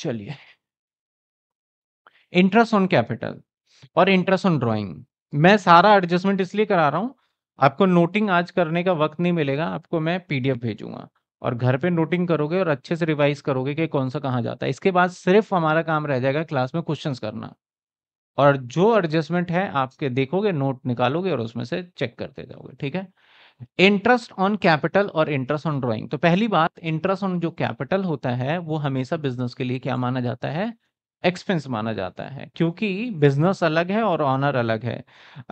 चलिए interest on capital और interest on drawing मैं सारा एडजस्टमेंट इसलिए करा रहा हूं आपको नोटिंग आज करने का वक्त नहीं मिलेगा आपको मैं पीडीएफ भेजूंगा और घर पे नोटिंग करोगे और अच्छे से रिवाइज करोगे कि कौन सा कहाँ जाता है इसके बाद सिर्फ हमारा काम रह जाएगा क्लास में क्वेश्चंस करना और जो एडजस्टमेंट है आपके देखोगे नोट निकालोगे और उसमें से चेक करते जाओगे ठीक है इंटरेस्ट ऑन कैपिटल और इंटरेस्ट ऑन ड्रॉइंग तो पहली बात इंटरेस्ट ऑन जो कैपिटल होता है वो हमेशा बिजनेस के लिए क्या माना जाता है एक्सपेंस माना जाता है क्योंकि बिजनेस अलग है और ऑनर अलग है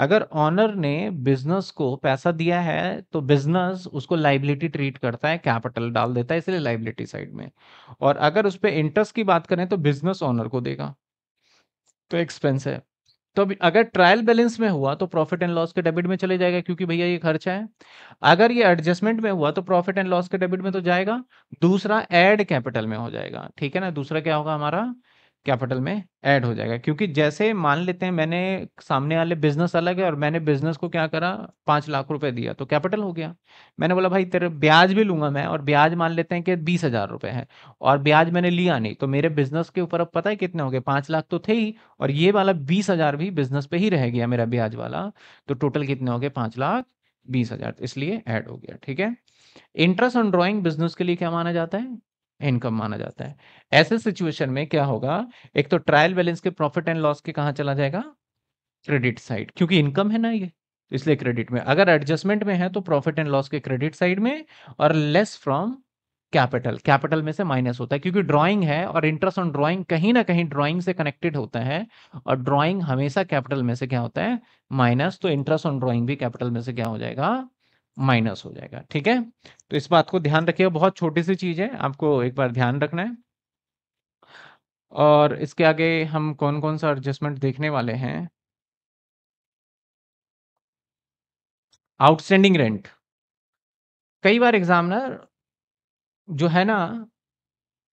अगर ऑनर ने बिजनेस को पैसा दिया है तो बिजनेस उसको लाइबिलिटी ट्रीट करता है कैपिटल डाल देता है इसलिए लाइबिलिटी साइड में और अगर उस पर इंटरेस्ट की बात करें तो बिजनेस ऑनर को देगा तो एक्सपेंस है तो अगर ट्रायल बैलेंस में हुआ तो प्रॉफिट एंड लॉस के डेबिट में चले जाएगा क्योंकि भैया ये खर्चा है अगर ये एडजस्टमेंट में हुआ तो प्रॉफिट एंड लॉस के डेबिट में तो जाएगा दूसरा एड कैपिटल में हो जाएगा ठीक है ना दूसरा क्या होगा हमारा कैपिटल में ऐड हो जाएगा क्योंकि जैसे मान लेते हैं मैंने सामने वाले बिजनेस अलग है और मैंने बिजनेस को क्या करा पाँच लाख रुपए दिया तो कैपिटल हो गया मैंने बोला भाई तेरे ब्याज भी लूंगा मैं और ब्याज मान लेते हैं कि बीस हजार रुपये है और ब्याज मैंने लिया नहीं तो मेरे बिजनेस के ऊपर अब पता है कितने हो गए पाँच लाख तो थे ही और ये वाला बीस हजार भी बिजनेस पे ही रह गया मेरा ब्याज वाला तो टोटल कितने हो गए पाँच लाख बीस हजार इसलिए ऐड हो गया ठीक है इंटरेस्ट ऑन ड्रॉइंग बिजनेस के लिए क्या माना जाता है इनकम माना जाता है ऐसे सिचुएशन में क्या होगा एक तो ट्रायल बैलेंस के प्रॉफिट एंड लॉस के कहा चला जाएगा क्रेडिट साइड क्योंकि इनकम है ना ये तो इसलिए क्रेडिट में अगर एडजस्टमेंट में है तो प्रॉफिट एंड लॉस के क्रेडिट साइड में और लेस फ्रॉम कैपिटल कैपिटल में से माइनस होता है क्योंकि ड्राइंग है और इंटरेस्ट ऑन ड्राइंग कहीं ना कहीं ड्राइंग से कनेक्टेड होता है और ड्राइंग हमेशा कैपिटल में से क्या होता है माइनस तो इंटरेस्ट ऑन ड्राइंग भी कैपिटल में से क्या हो जाएगा माइनस हो जाएगा ठीक है तो इस बात को ध्यान रखिएगा बहुत छोटी सी चीज है आपको एक बार ध्यान रखना है और इसके आगे हम कौन कौन सा एडजस्टमेंट देखने वाले हैं आउटस्टैंडिंग रेंट कई बार एग्जामिनर जो है ना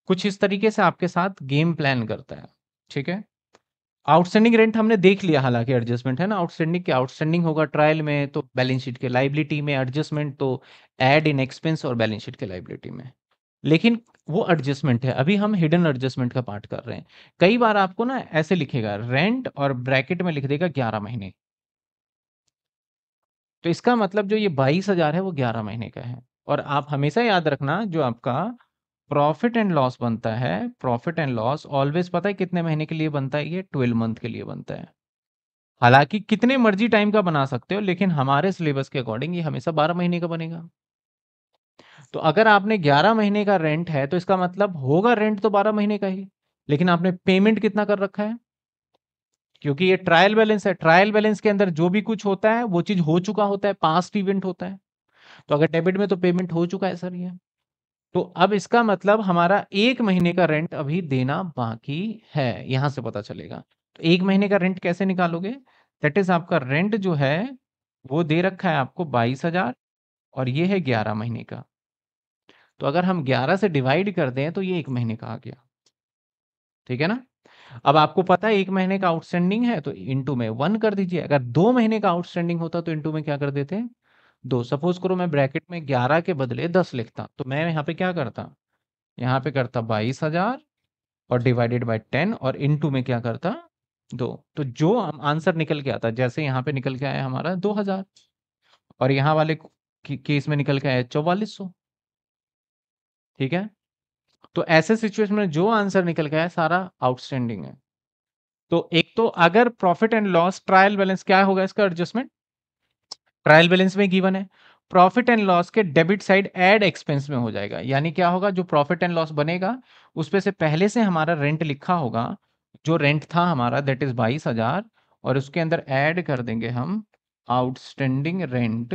कुछ इस तरीके से आपके साथ गेम प्लान करता है ठीक है आउटस्टैंडिंग रेंट हमने देख लिया हालांकि एडजस्टमेंट है ना आउटस्टैंडिंग के आउटस्टैंडिंग होगा ट्रायल में तो बैलेंस शीट के लाइबिलिटी में एडजस्टमेंट तो एड इन एक्सपेंस और बैलेंस शीट के लाइबिलिटी में लेकिन वो एडजस्टमेंट है अभी हम हिडन एडजस्टमेंट का पार्ट कर रहे हैं कई बार आपको ना ऐसे लिखेगा रेंट और ब्रैकेट में लिख देगा ग्यारह महीने तो इसका मतलब जो ये बाईस हजार है वो ग्यारह महीने का है और आप हमेशा याद रखना जो आपका प्रॉफिट एंड लॉस बनता है प्रॉफिट एंड लॉस ऑलवेज पता है कितने महीने के लिए बनता है ये ट्वेल्व मंथ के लिए बनता है हालांकि कितने मर्जी टाइम का बना सकते हो लेकिन हमारे सिलेबस के अकॉर्डिंग ये हमेशा बारह महीने का बनेगा तो अगर आपने ग्यारह महीने का रेंट है तो इसका मतलब होगा रेंट तो बारह महीने का ही लेकिन आपने पेमेंट कितना कर रखा है क्योंकि ये ट्रायल बैलेंस है ट्रायल बैलेंस के अंदर जो भी कुछ होता है वो चीज हो चुका होता है पास्ट इवेंट होता है तो अगर डेबिट में तो पेमेंट हो चुका है सर ये तो अब इसका मतलब हमारा एक महीने का रेंट अभी देना बाकी है यहां से पता चलेगा तो एक महीने का रेंट कैसे निकालोगे दैट इज आपका रेंट जो है वो दे रखा है आपको बाईस हजार और ये है ग्यारह महीने का तो अगर हम ग्यारह से डिवाइड कर दें तो ये एक महीने का आ गया ठीक है ना अब आपको पता है एक महीने का आउटस्टैंडिंग है तो इंटू में वन कर दीजिए अगर दो महीने का आउटस्टैंडिंग होता तो इंटू में क्या कर देते दो सपोज करो मैं ब्रैकेट में ग्यारह के बदले दस लिखता तो मैं यहाँ पे क्या करता यहाँ पे करता बाईस हजार और डिवाइडेड बाय टेन और इनटू में क्या करता दो तो जो आंसर निकल के आता जैसे यहाँ पे निकल के आया हमारा दो हजार और यहाँ वाले केस में निकल के आया चौवालीस सौ ठीक है तो ऐसे सिचुएशन में जो आंसर निकल गया है सारा आउटस्टैंडिंग है तो एक तो अगर profit and loss trial balance क्या होगा इसका एडजस्टमेंट ट्रायल बैलेंस में गिवन है प्रॉफिट एंड लॉस के डेबिट साइड एड एक्सपेंस में हो जाएगा यानी क्या होगा जो प्रॉफिट एंड लॉस बनेगा उस पर से पहले से हमारा रेंट लिखा होगा जो रेंट था हमारा दैट इज बाईस और उसके अंदर एड कर देंगे हम आउटस्टैंडिंग रेंट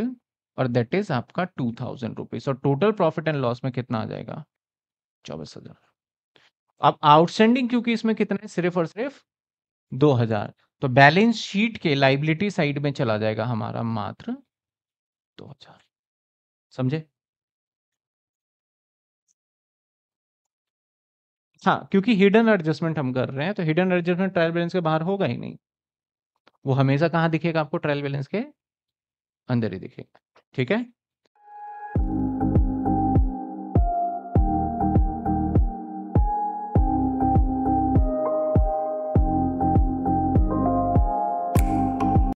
और दैट इज आपका टू थाउजेंड रुपीज और टोटल प्रॉफिट एंड लॉस में कितना आ जाएगा चौबीस हजार अब आउटस्टैंडिंग क्योंकि इसमें कितना है सिर्फ और सिर्फ दो हजार तो बैलेंस शीट के लाइबिलिटी साइड में चला जाएगा हमारा मात्र दो हजार समझे हाँ क्योंकि हिडन एडजस्टमेंट हम कर रहे हैं तो हिडन एडजस्टमेंट ट्रायल बैलेंस के बाहर होगा ही नहीं वो हमेशा कहाँ दिखेगा आपको ट्रायल बैलेंस के अंदर ही दिखेगा ठीक है